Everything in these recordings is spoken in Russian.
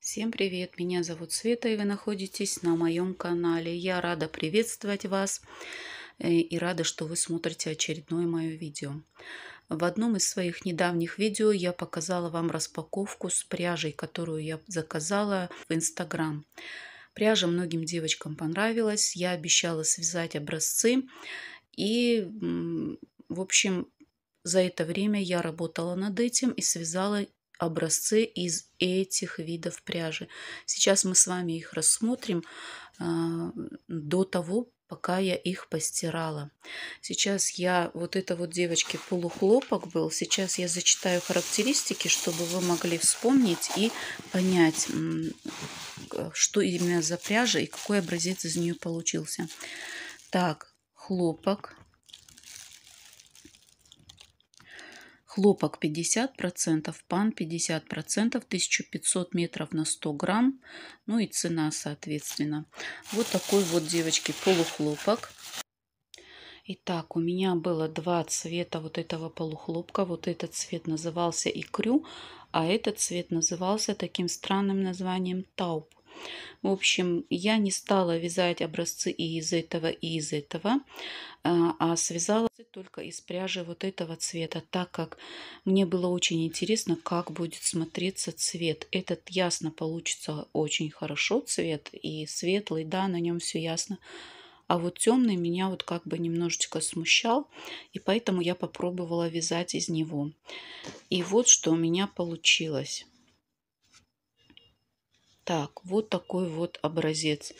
Всем привет! Меня зовут Света и вы находитесь на моем канале. Я рада приветствовать вас э, и рада, что вы смотрите очередное мое видео. В одном из своих недавних видео я показала вам распаковку с пряжей, которую я заказала в Инстаграм. Пряжа многим девочкам понравилась. Я обещала связать образцы. И, в общем, за это время я работала над этим и связала образцы из этих видов пряжи. Сейчас мы с вами их рассмотрим э, до того, пока я их постирала. Сейчас я, вот это вот, девочки, полухлопок был. Сейчас я зачитаю характеристики, чтобы вы могли вспомнить и понять, что именно за пряжа и какой образец из нее получился. Так, хлопок, хлопок 50%, пан 50%, 1500 метров на 100 грамм, ну и цена соответственно. Вот такой вот, девочки, полухлопок. Итак, у меня было два цвета вот этого полухлопка. Вот этот цвет назывался икрю, а этот цвет назывался таким странным названием тауп. В общем, я не стала вязать образцы и из этого, и из этого, а, а связала только из пряжи вот этого цвета, так как мне было очень интересно, как будет смотреться цвет. Этот ясно получится очень хорошо цвет, и светлый, да, на нем все ясно. А вот темный меня вот как бы немножечко смущал, и поэтому я попробовала вязать из него. И вот что у меня получилось. Так, вот такой вот образец.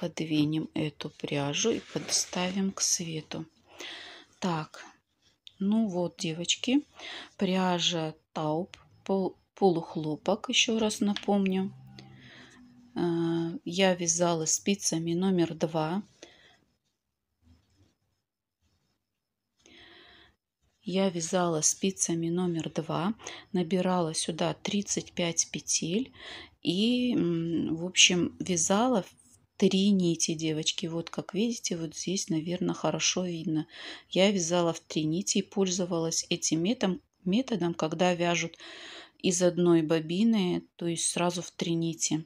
Подвинем эту пряжу и подставим к свету. Так, ну вот, девочки, пряжа тауп, пол, полухлопок, еще раз напомню. А, я вязала спицами номер два. Я вязала спицами номер два, набирала сюда 35 петель и, в общем, вязала три нити, девочки. Вот, как видите, вот здесь, наверное, хорошо видно. Я вязала в три нити и пользовалась этим метом методом когда вяжут из одной бобины, то есть сразу в три нити.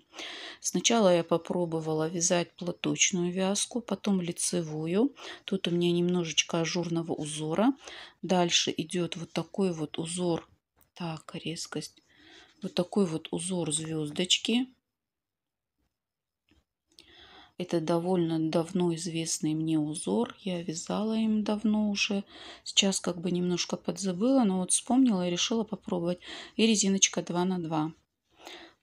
Сначала я попробовала вязать платочную вязку, потом лицевую. Тут у меня немножечко ажурного узора. Дальше идет вот такой вот узор. Так, резкость вот такой вот узор звездочки. Это довольно давно известный мне узор. Я вязала им давно уже. Сейчас как бы немножко подзабыла, но вот вспомнила и решила попробовать. И резиночка 2 на 2.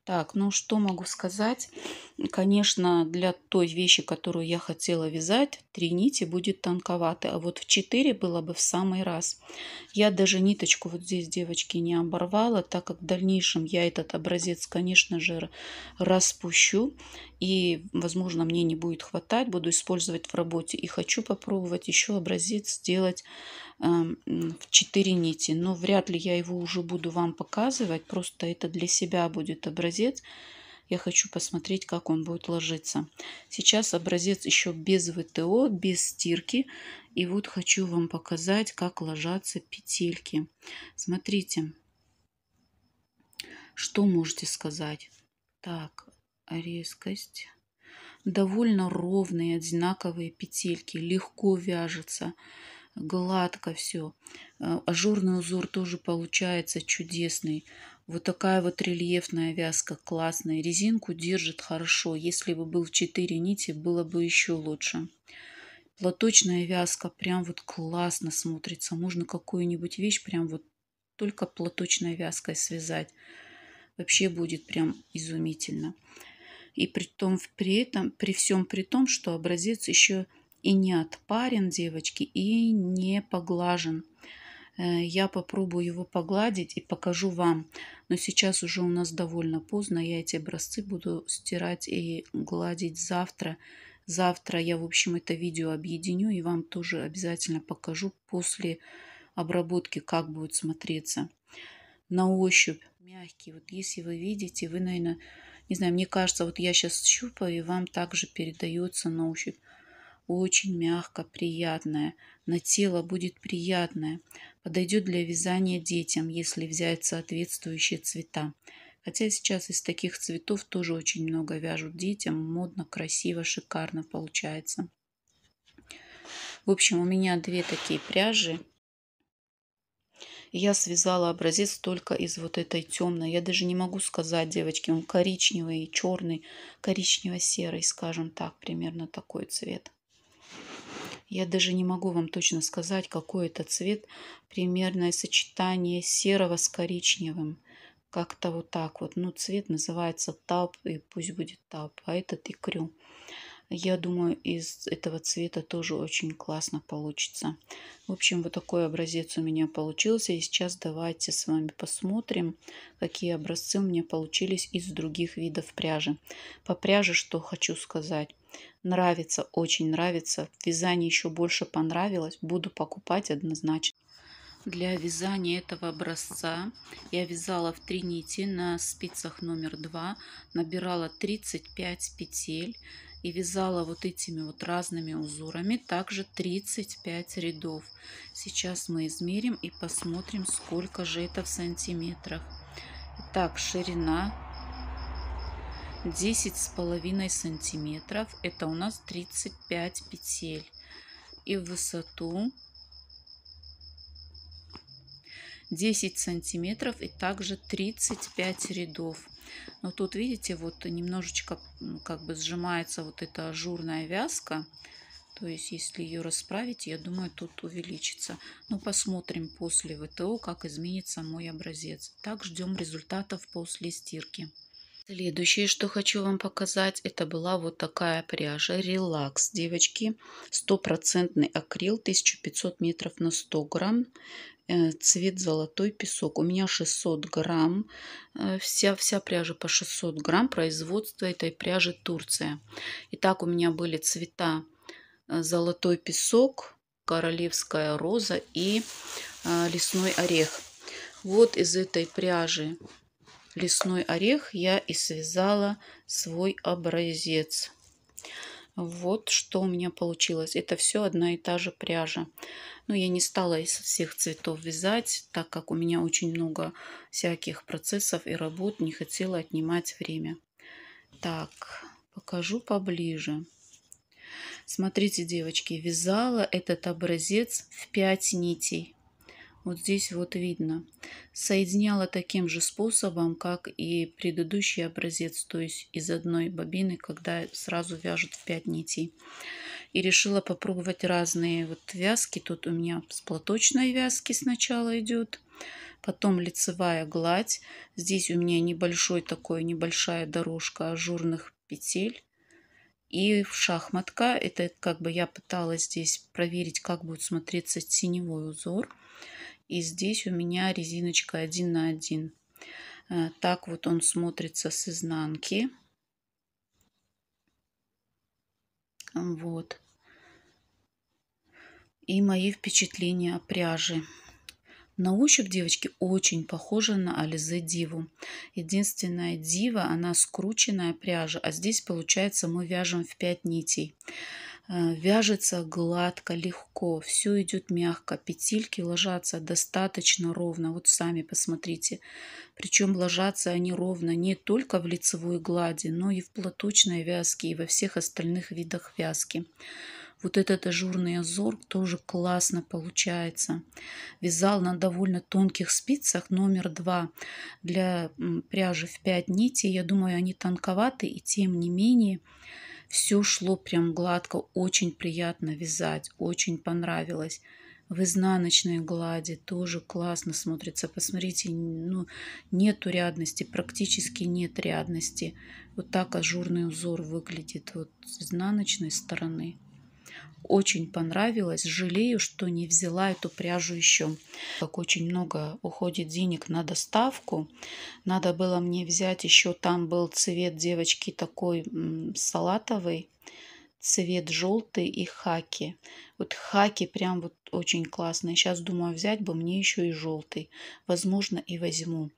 Так, ну что могу сказать? Конечно, для той вещи, которую я хотела вязать, три нити будет тонковато, а вот в 4 было бы в самый раз. Я даже ниточку вот здесь, девочки, не оборвала, так как в дальнейшем я этот образец, конечно же, распущу. И, возможно, мне не будет хватать, буду использовать в работе. И хочу попробовать еще образец сделать эм, в 4 нити. Но вряд ли я его уже буду вам показывать, просто это для себя будет образец образец. Я хочу посмотреть, как он будет ложиться. Сейчас образец еще без ВТО, без стирки. И вот хочу вам показать, как ложатся петельки. Смотрите, что можете сказать? Так, резкость. Довольно ровные, одинаковые петельки. Легко вяжется гладко все. Э, ажурный узор тоже получается чудесный. Вот такая вот рельефная вязка, классная. Резинку держит хорошо. Если бы был в 4 нити, было бы еще лучше. Платочная вязка прям вот классно смотрится. Можно какую-нибудь вещь прям вот только платочной вязкой связать. Вообще будет прям изумительно. И при, том, при этом, при всем при том, что образец еще и не отпарен, девочки, и не поглажен. Э, я попробую его погладить и покажу вам. Но сейчас уже у нас довольно поздно. Я эти образцы буду стирать и гладить завтра. Завтра я, в общем, это видео объединю и вам тоже обязательно покажу после обработки, как будет смотреться. На ощупь мягкий. Вот если вы видите, вы, наверное, не знаю, мне кажется, вот я сейчас щупаю, и вам также передается на ощупь очень мягко, приятное. На тело будет приятное. Подойдет для вязания детям, если взять соответствующие цвета. Хотя сейчас из таких цветов тоже очень много вяжут детям. Модно, красиво, шикарно получается. В общем, у меня две такие пряжи. Я связала образец только из вот этой темной. Я даже не могу сказать, девочки, он коричневый, и черный, коричнево-серый, скажем так, примерно такой цвет. Я даже не могу вам точно сказать, какой это цвет. Примерное сочетание серого с коричневым. Как-то вот так вот. Ну, цвет называется тап, и пусть будет тап, а этот икрю. Я думаю, из этого цвета тоже очень классно получится. В общем, вот такой образец у меня получился. И сейчас давайте с вами посмотрим, какие образцы у меня получились из других видов пряжи. По пряже что хочу сказать. Нравится, очень нравится. Вязание еще больше понравилось. Буду покупать однозначно. Для вязания этого образца я вязала в 3 нити на спицах номер 2, набирала 35 петель и вязала вот этими вот разными узорами также 35 рядов. Сейчас мы измерим и посмотрим, сколько же это в сантиметрах. Так, ширина 10 с половиной сантиметров это у нас 35 петель и в высоту 10 сантиметров и также 35 рядов но тут видите вот немножечко как бы сжимается вот эта ажурная вязка то есть если ее расправить я думаю тут увеличится но посмотрим после вто как изменится мой образец так ждем результатов после стирки Следующее, что хочу вам показать, это была вот такая пряжа. Релакс, девочки. Стопроцентный акрил, 1500 метров на 100 грамм. Э, цвет золотой песок. У меня 600 грамм. Э, вся, вся пряжа по 600 грамм. Производство этой пряжи Турция. Итак, у меня были цвета э, золотой песок, королевская роза и лесной орех. Вот из этой пряжи лесной орех я и связала свой образец. Вот что у меня получилось. Это все одна и та же пряжа. Но ну, я не стала из всех цветов вязать, так как у меня очень много всяких процессов и работ. Не хотела отнимать время. Так, покажу поближе. Смотрите, девочки, вязала этот образец в 5 нитей. Вот здесь вот видно. Соединяла таким же способом, как и предыдущий образец, то есть из одной бобины, когда сразу вяжут в 5 нитей. И решила попробовать разные вот вязки. Тут у меня с платочной вязки сначала идет, потом лицевая гладь. Здесь у меня небольшой такой, небольшая дорожка ажурных петель и шахматка. Это как бы я пыталась здесь проверить, как будет смотреться теневой узор. И здесь у меня резиночка один на один. Э, так вот он смотрится с изнанки. Вот. И мои впечатления о пряже. На ощупь девочки очень похожа на Ализе Диву. Единственная Дива, она скрученная пряжа, а здесь получается мы вяжем в 5 нитей. Э, вяжется гладко, легко, все идет мягко, петельки ложатся достаточно ровно, вот сами посмотрите. Причем ложатся они ровно не только в лицевой глади, но и в платочной вязке и во всех остальных видах вязки. Вот этот ажурный озор тоже классно получается. Вязал на довольно тонких спицах номер 2 для пряжи в 5 нитей. Я думаю, они тонковаты и тем не менее все шло прям гладко, очень приятно вязать, очень понравилось. В изнаночной глади тоже классно смотрится. Посмотрите, ну, нету рядности, практически нет рядности. Вот так ажурный узор выглядит вот с изнаночной стороны. Очень понравилось. Жалею, что не взяла эту пряжу еще. Как очень много уходит денег на доставку. Надо было мне взять еще. Там был цвет девочки такой салатовый. Цвет желтый и хаки. Вот хаки прям вот очень классные. Сейчас думаю взять бы мне еще и желтый. Возможно и возьму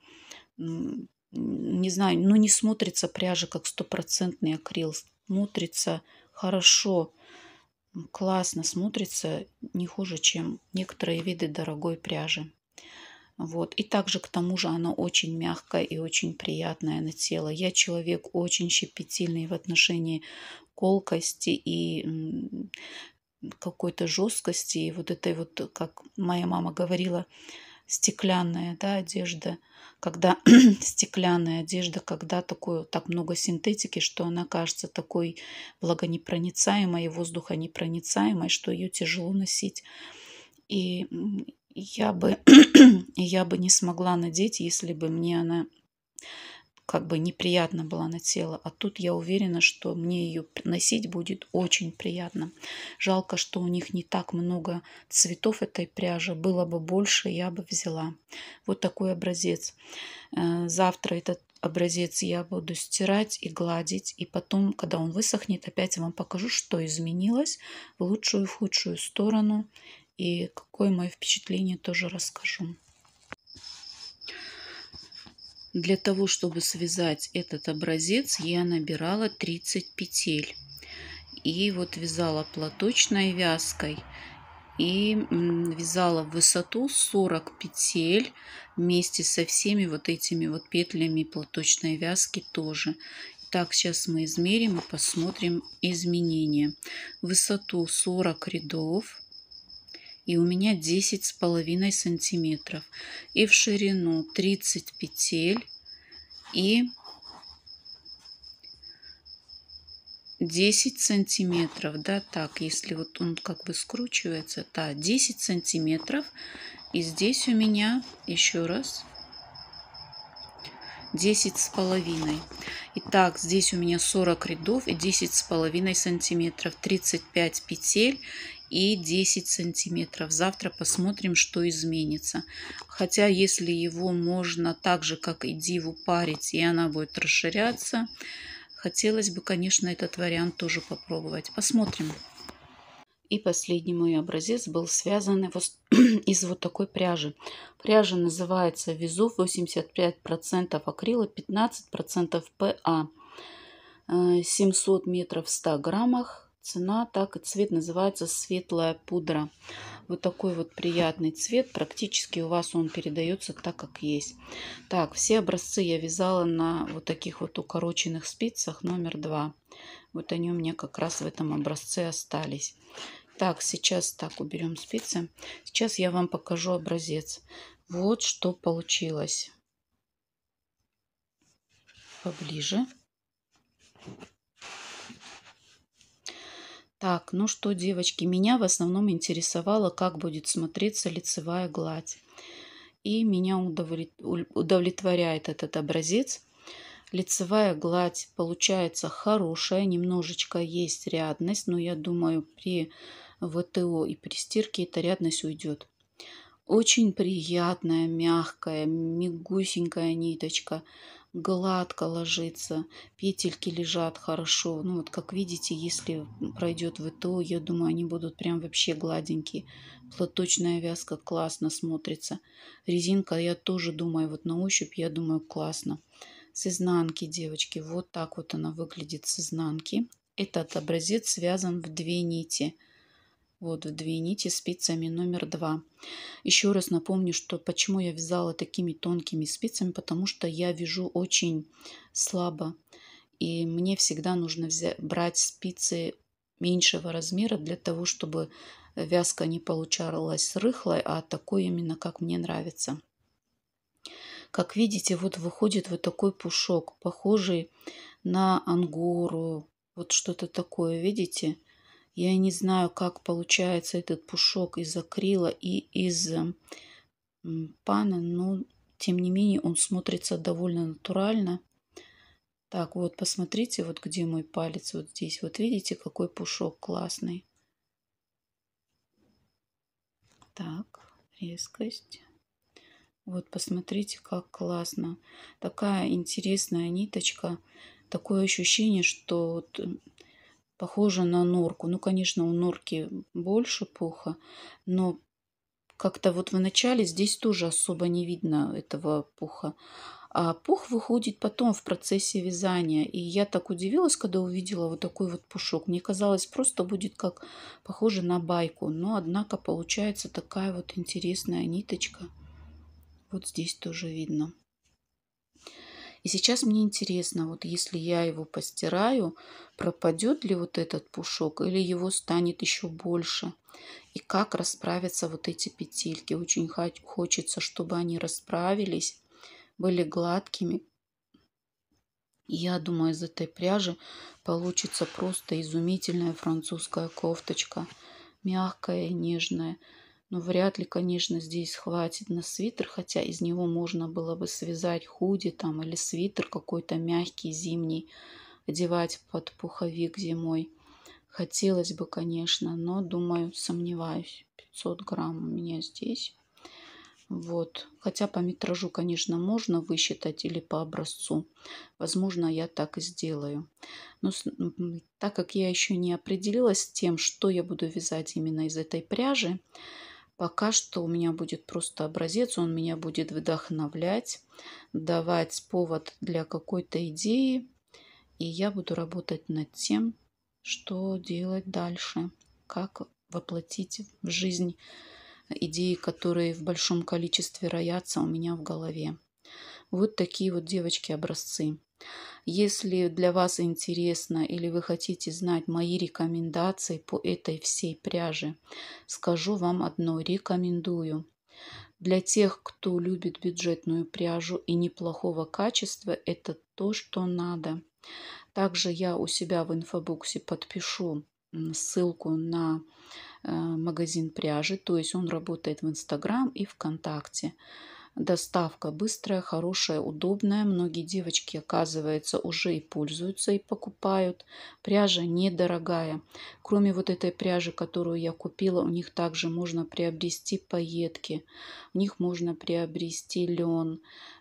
не знаю, ну не смотрится пряжа как стопроцентный акрил, смотрится хорошо классно смотрится, не хуже, чем некоторые виды дорогой пряжи. Вот. И также к тому же она очень мягкая и очень приятная на тело. Я человек очень щепетильный в отношении колкости и какой-то жесткости. И вот этой вот, как моя мама говорила, стеклянная да, одежда, когда стеклянная одежда, когда такое, так много синтетики, что она кажется такой влагонепроницаемой, воздухонепроницаемой, что ее тяжело носить. И я бы, я бы не смогла надеть, если бы мне она как бы неприятно была на тело. А тут я уверена, что мне ее носить будет очень приятно. Жалко, что у них не так много цветов этой пряжи. Было бы больше, я бы взяла. Вот такой образец. Э, завтра этот образец я буду стирать и гладить. И потом, когда он высохнет, опять вам покажу, что изменилось в лучшую и в худшую сторону. И какое мое впечатление тоже расскажу. Для того, чтобы связать этот образец, я набирала 30 петель. И вот вязала платочной вязкой. И вязала в высоту 40 петель вместе со всеми вот этими вот петлями платочной вязки тоже. Так, сейчас мы измерим и посмотрим изменения. Высоту 40 рядов и у меня 10 с половиной сантиметров и в ширину 30 петель и 10 сантиметров да так если вот он как бы скручивается да 10 сантиметров и здесь у меня еще раз 10 с половиной Итак, здесь у меня 40 рядов и 10 с половиной сантиметров, 35 петель и 10 сантиметров. Завтра посмотрим, что изменится. Хотя, если его можно так же, как и диву, парить, и она будет расширяться, хотелось бы, конечно, этот вариант тоже попробовать. Посмотрим. И последний мой образец был связан из вот такой пряжи. Пряжа называется визу 85% акрила, 15% ПА. 700 метров в 100 граммах цена. Так и цвет называется светлая пудра. Вот такой вот приятный цвет. Практически у вас он передается так, как есть. Так, все образцы я вязала на вот таких вот укороченных спицах номер два Вот они у меня как раз в этом образце остались. Так, сейчас так уберем спицы. Сейчас я вам покажу образец. Вот что получилось. Поближе. Так, ну что, девочки, меня в основном интересовало, как будет смотреться лицевая гладь. И меня удовлетворяет этот образец. Лицевая гладь получается хорошая, немножечко есть рядность, но я думаю, при ВТО и при стирке эта рядность уйдет. Очень приятная, мягкая, мигусенькая ниточка гладко ложится, петельки лежат хорошо. Ну вот как видите, если пройдет ВТО, я думаю, они будут прям вообще гладенькие. Платочная вязка классно смотрится. Резинка, я тоже думаю, вот на ощупь, я думаю, классно. С изнанки, девочки, вот так вот она выглядит с изнанки. Этот образец связан в две нити. Вот в две нити спицами номер два. Еще раз напомню, что почему я вязала такими тонкими спицами, потому что я вяжу очень слабо. И мне всегда нужно взять, брать спицы меньшего размера для того, чтобы вязка не получалась рыхлой, а такой именно, как мне нравится. Как видите, вот выходит вот такой пушок, похожий на ангору. Вот что-то такое, видите? Я не знаю, как получается этот пушок из акрила и из эм, пана, но тем не менее он смотрится довольно натурально. Так, вот посмотрите, вот где мой палец, вот здесь. Вот видите, какой пушок классный. Так, резкость. Вот посмотрите, как классно. Такая интересная ниточка. Такое ощущение, что вот Похоже на норку. Ну, конечно, у норки больше пуха, но как-то вот в начале здесь тоже особо не видно этого пуха. А пух выходит потом в процессе вязания. И я так удивилась, когда увидела вот такой вот пушок. Мне казалось, просто будет как похоже на байку. Но, однако, получается такая вот интересная ниточка. Вот здесь тоже видно. И сейчас мне интересно, вот если я его постираю, пропадет ли вот этот пушок или его станет еще больше? И как расправятся вот эти петельки? Очень хочется, чтобы они расправились, были гладкими. Я думаю, из этой пряжи получится просто изумительная французская кофточка. Мягкая нежная но ну, вряд ли, конечно, здесь хватит на свитер, хотя из него можно было бы связать худи там или свитер какой-то мягкий зимний, одевать под пуховик зимой. Хотелось бы, конечно, но, думаю, сомневаюсь. 500 грамм у меня здесь. Вот. Хотя по метражу, конечно, можно высчитать или по образцу. Возможно, я так и сделаю. Но так как я еще не определилась тем, что я буду вязать именно из этой пряжи, Пока что у меня будет просто образец, он меня будет вдохновлять, давать повод для какой-то идеи, и я буду работать над тем, что делать дальше, как воплотить в жизнь идеи, которые в большом количестве роятся у меня в голове. Вот такие вот девочки образцы. Если для вас интересно или вы хотите знать мои рекомендации по этой всей пряже, скажу вам одно, рекомендую. Для тех, кто любит бюджетную пряжу и неплохого качества, это то, что надо. Также я у себя в инфобоксе подпишу ссылку на э, магазин пряжи, то есть он работает в Инстаграм и ВКонтакте. Доставка быстрая, хорошая, удобная. Многие девочки, оказывается, уже и пользуются, и покупают. Пряжа недорогая. Кроме вот этой пряжи, которую я купила, у них также можно приобрести пайетки. У них можно приобрести лен,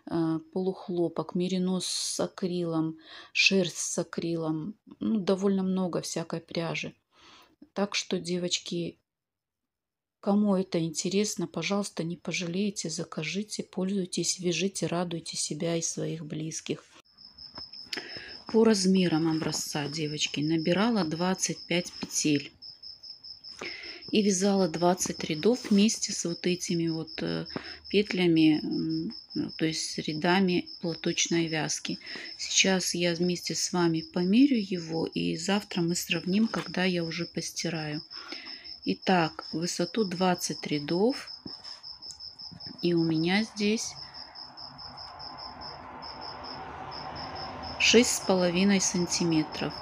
э, полухлопок, меринос с акрилом, шерсть с акрилом. Ну, довольно много всякой пряжи. Так что, девочки, Кому это интересно, пожалуйста, не пожалейте, закажите, пользуйтесь, вяжите, радуйте себя и своих близких. По размерам образца, девочки, набирала 25 петель и вязала 20 рядов вместе с вот этими вот э, петлями, э, то есть с рядами платочной вязки. Сейчас я вместе с вами померю его и завтра мы сравним, когда я уже постираю. Итак, высоту 20 рядов. И у меня здесь 6,5 сантиметров.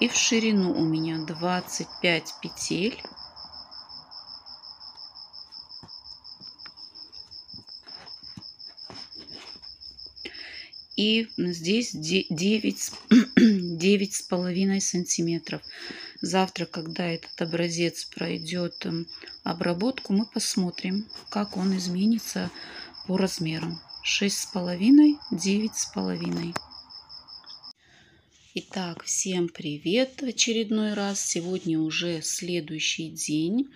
И в ширину у меня 25 петель. И здесь 9, половиной сантиметров. Завтра, когда этот образец пройдет эм, обработку, мы посмотрим, как он изменится по размерам. 6,5, 9,5. Итак, всем привет очередной раз. Сегодня уже следующий день.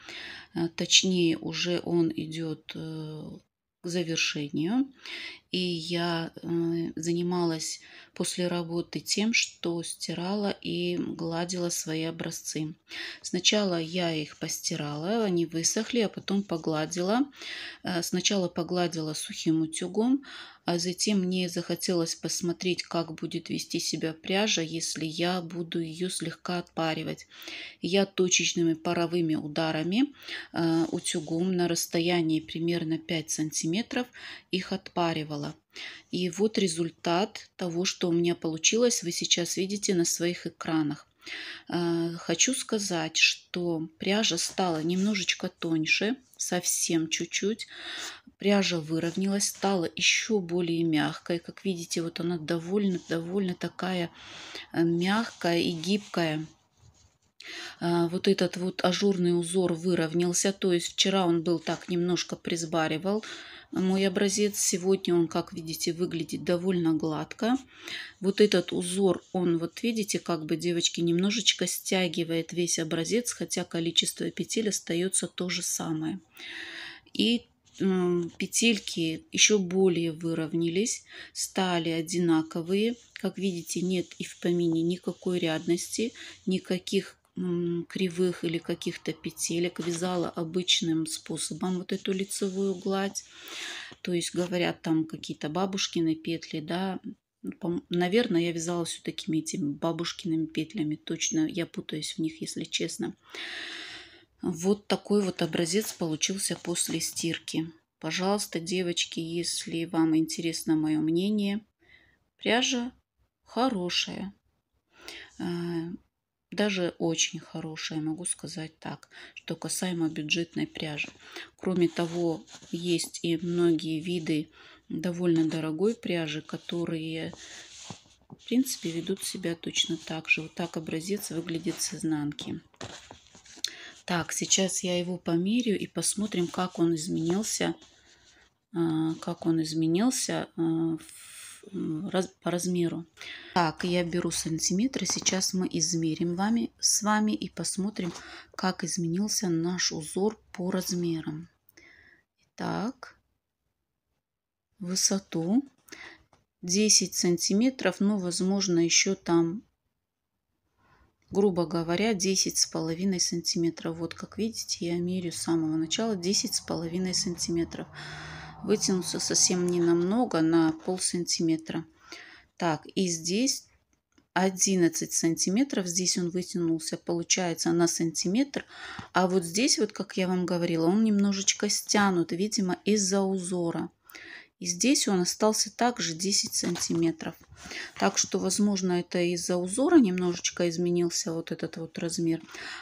Э, точнее, уже он идет э, к завершению. И я э, занималась после работы тем, что стирала и гладила свои образцы. Сначала я их постирала, они высохли, а потом погладила. Э, сначала погладила сухим утюгом, а затем мне захотелось посмотреть, как будет вести себя пряжа, если я буду ее слегка отпаривать. Я точечными паровыми ударами э, утюгом на расстоянии примерно 5 сантиметров их отпаривала делала. И вот результат того, что у меня получилось, вы сейчас видите на своих экранах. А, хочу сказать, что пряжа стала немножечко тоньше, совсем чуть-чуть. Пряжа выровнялась, стала еще более мягкой. Как видите, вот она довольно-довольно такая э, мягкая и гибкая. А, вот этот вот ажурный узор выровнялся. То есть вчера он был так немножко присбаривал мой образец. Сегодня он, как видите, выглядит довольно гладко. Вот этот узор, он вот видите, как бы девочки немножечко стягивает весь образец, хотя количество петель остается то же самое. И петельки еще более выровнялись, стали одинаковые. Как видите, нет и в помине никакой рядности, никаких кривых или каких-то петелек, вязала обычным способом вот эту лицевую гладь. То есть, говорят, там какие-то бабушкины петли, да, ну, Наверное, я вязала все такими этими бабушкиными петлями. Точно я путаюсь в них, если честно. Вот такой вот образец получился после стирки. Пожалуйста, девочки, если вам интересно мое мнение, пряжа хорошая. А, даже очень хорошая, могу сказать так, что касаемо бюджетной пряжи. Кроме того, есть и многие виды довольно дорогой пряжи, которые в принципе ведут себя точно так же. Вот так образец выглядит с изнанки. Так, сейчас я его померю и посмотрим, как он изменился, а, как он изменился а, в раз, по размеру. Так, я беру сантиметры. Сейчас мы измерим вами, с вами и посмотрим, как изменился наш узор по размерам. Итак, высоту 10 сантиметров, но, ну, возможно, еще там, грубо говоря, 10 с половиной сантиметров. Вот, как видите, я мерю с самого начала 10 с половиной сантиметров вытянулся совсем не намного, на пол сантиметра. Так, и здесь 11 сантиметров, здесь он вытянулся, получается, на сантиметр, а вот здесь, вот как я вам говорила, он немножечко стянут, видимо, из-за узора. И здесь он остался также 10 сантиметров. Так что, возможно, это из-за узора немножечко изменился вот этот вот размер.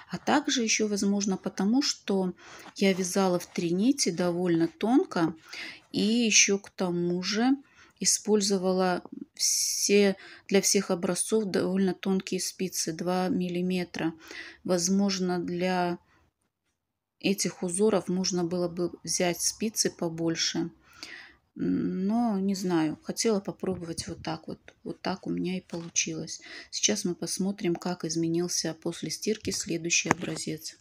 А также еще, возможно, потому что я вязала в три нити довольно тонко. И еще к тому же использовала все, для всех образцов довольно тонкие спицы 2 миллиметра. Возможно, для этих узоров можно было бы взять спицы побольше но не знаю, хотела попробовать вот так вот. Вот так у меня и получилось. Сейчас мы посмотрим, как изменился после стирки следующий образец.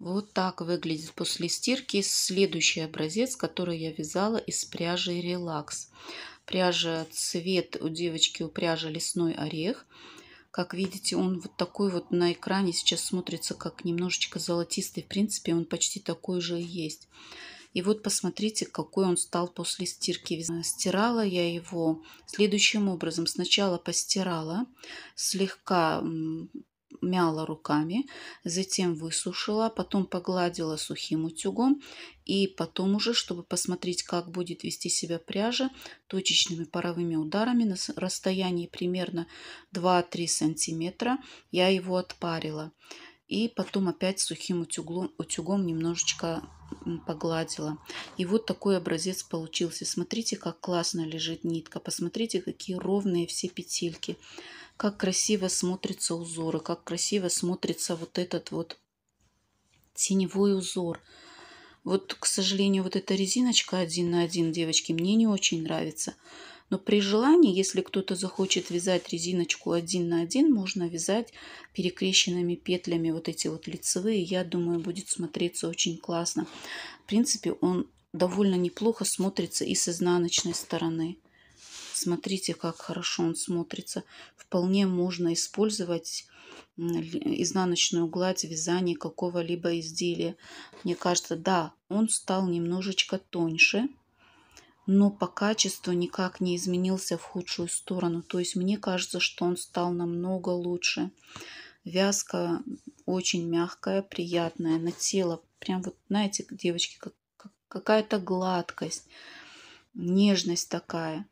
Вот так выглядит после стирки следующий образец, который я вязала из пряжи релакс. Пряжа цвет у девочки у пряжи лесной орех. Как видите, он вот такой вот на экране сейчас смотрится как немножечко золотистый. В принципе, он почти такой же и есть. И вот посмотрите, какой он стал после стирки. Э, стирала я его следующим образом. Сначала постирала, слегка мяла руками, затем высушила, потом погладила сухим утюгом и потом уже, чтобы посмотреть, как будет вести себя пряжа, точечными паровыми ударами на расстоянии примерно 2-3 сантиметра я его отпарила и потом опять сухим утюглом, утюгом немножечко погладила. И вот такой образец получился. Смотрите, как классно лежит нитка. Посмотрите, какие ровные все петельки. Как красиво смотрятся узоры. Как красиво смотрится вот этот вот теневой узор. Вот, к сожалению, вот эта резиночка один на один, девочки, мне не очень нравится. Но при желании, если кто-то захочет вязать резиночку один на один, можно вязать перекрещенными петлями вот эти вот лицевые. Я думаю, будет смотреться очень классно. В принципе, он довольно неплохо смотрится и с изнаночной стороны. Смотрите, как хорошо он смотрится. Вполне можно использовать изнаночную гладь вязания какого-либо изделия. Мне кажется, да, он стал немножечко тоньше но по качеству никак не изменился в худшую сторону. То есть мне кажется, что он стал намного лучше. Вязка очень мягкая, приятная на тело. Прям вот, знаете, девочки, как, как, какая-то гладкость, нежность такая.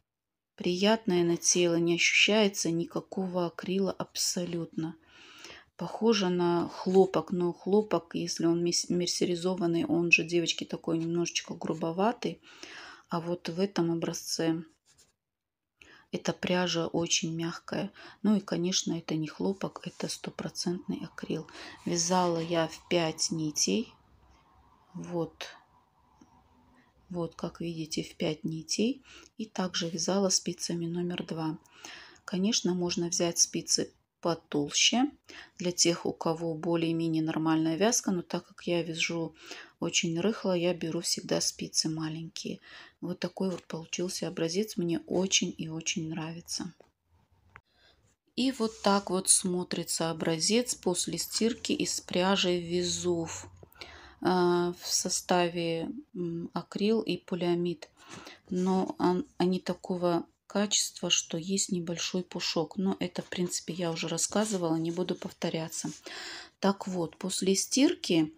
Приятная на тело, не ощущается никакого акрила абсолютно. Похоже на хлопок, но хлопок, если он мерсеризованный, он же, девочки, такой немножечко грубоватый. А вот в этом образце эта пряжа очень мягкая. Ну и, конечно, это не хлопок, это стопроцентный акрил. Вязала я в 5 нитей. Вот. Вот, как видите, в 5 нитей. И также вязала спицами номер 2. Конечно, можно взять спицы потолще для тех, у кого более-менее нормальная вязка. Но так как я вяжу очень рыхло я беру всегда спицы маленькие. Вот такой вот получился образец. Мне очень и очень нравится. И вот так вот смотрится образец после стирки из пряжи везув э, в составе акрил и полиамид. Но они такого качества, что есть небольшой пушок. Но это, в принципе, я уже рассказывала, не буду повторяться. Так вот, после стирки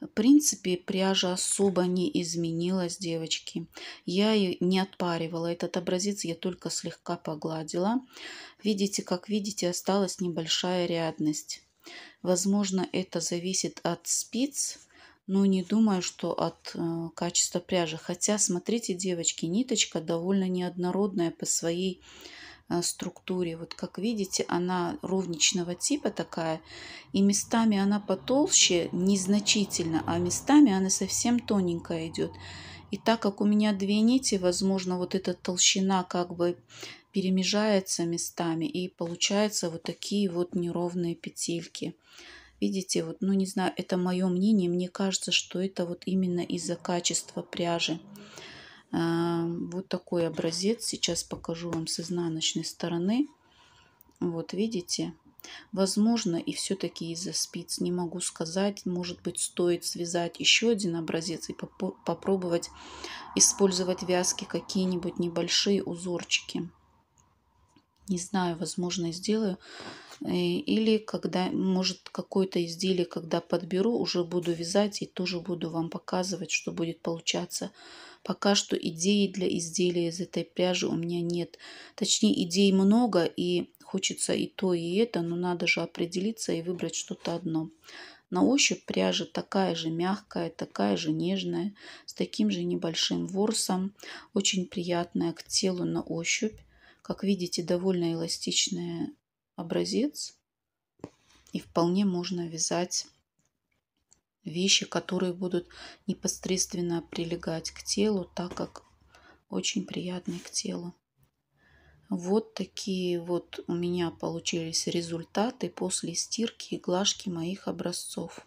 в принципе, пряжа особо не изменилась, девочки. Я ее не отпаривала. Этот образец я только слегка погладила. Видите, как видите, осталась небольшая рядность. Возможно, это зависит от спиц, но не думаю, что от э, качества пряжи. Хотя, смотрите, девочки, ниточка довольно неоднородная по своей а, структуре. Вот как видите, она ровничного типа такая, и местами она потолще, незначительно, а местами она совсем тоненькая идет. И так как у меня две нити, возможно, вот эта толщина как бы перемежается местами, и получаются вот такие вот неровные петельки. Видите, вот, ну не знаю, это мое мнение, мне кажется, что это вот именно из-за качества пряжи. А, вот такой образец. Сейчас покажу вам с изнаночной стороны. Вот видите? Возможно, и все-таки из-за спиц не могу сказать. Может быть, стоит связать еще один образец и поп попробовать использовать вязки какие-нибудь небольшие узорчики. Не знаю, возможно, сделаю. Э, или когда, может, какое-то изделие, когда подберу, уже буду вязать и тоже буду вам показывать, что будет получаться. Пока что идеи для изделия из этой пряжи у меня нет. Точнее, идей много, и хочется и то, и это, но надо же определиться и выбрать что-то одно. На ощупь пряжа такая же мягкая, такая же нежная, с таким же небольшим ворсом, очень приятная к телу на ощупь. Как видите, довольно эластичный образец и вполне можно вязать вещи, которые будут непосредственно прилегать к телу, так как очень приятные к телу. Вот такие вот у меня получились результаты после стирки и глажки моих образцов.